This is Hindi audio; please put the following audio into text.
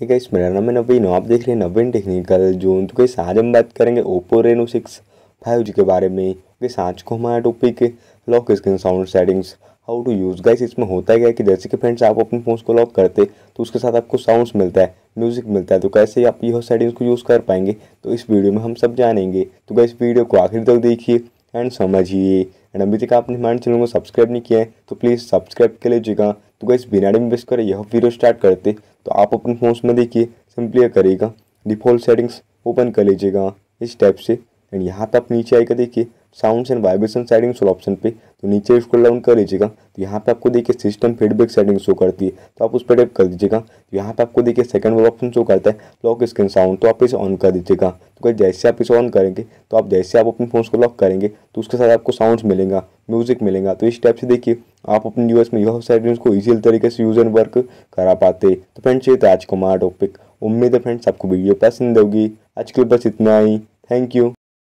ठीक है इस मेरा नाम है नवीन आप देख रहे हैं नवीन टेक्निकल जोन तो कैसे आज हम बात करेंगे Oppo Reno six five G के बारे में कैसे आज को हमारा topic lock screen sound settings how to use guys इसमें होता है क्या कि जैसे कि फ्रेंड्स आप अपने फ़ोन को लॉक करते तो उसके साथ आपको साउंड्स मिलता है म्यूज़िक मिलता है तो कैसे आप यह सेटिंग्स को यूज़ कर पाएंगे तो इस वीडियो में हम सब जानेंगे तो गाइस वीडियो को आखिर तक देखिए एंड समझिए एंड अभी तक आपने हमारे चैनल को सब्सक्राइब नहीं किया है तो प्लीज़ सब्सक्राइब कर लीजिएगा तो गाइस बिना में वेस्ट करें यह वीडियो स्टार्ट करते तो आप अपने फोन में देखिए सिंपली करेगा डिफॉल्ट सेटिंग्स ओपन कर लीजिएगा इस टाइप से एंड यहाँ पर आप नीचे आएगा देखिए साउंड्स एंड वाइब्रेशन सेटिंग्स वाला ऑप्शन पे तो नीचे इसको डाउन कर लीजिएगा तो यहाँ पे आपको देखिए सिस्टम फीडबैक सेटिंग शो करती है तो आप उस पर टैप कर दीजिएगा तो यहाँ पे आपको देखिए सेकंड वाला ऑप्शन शो करता है लॉक स्क्रीन साउंड तो आप इसे ऑन कर दीजिएगा तो जैसे आप इसे ऑन करेंगे तो आप जैसे आप अपने फोन को लॉक करेंगे तो उसके साथ आपको साउंड मिलेगा म्यूज़िक मिलेगा तो इस टाइप से देखिए आप अपने यूएस में यह सेटिंग्स को इजी तरीके से यूज एंड वर्क करा पाते तो फ्रेंड्स ये था आज का मार टॉपिक उम्मीद है फ्रेंड्स आपको वीडियो पसंद होगी आज के लिए बस इतना ही थैंक यू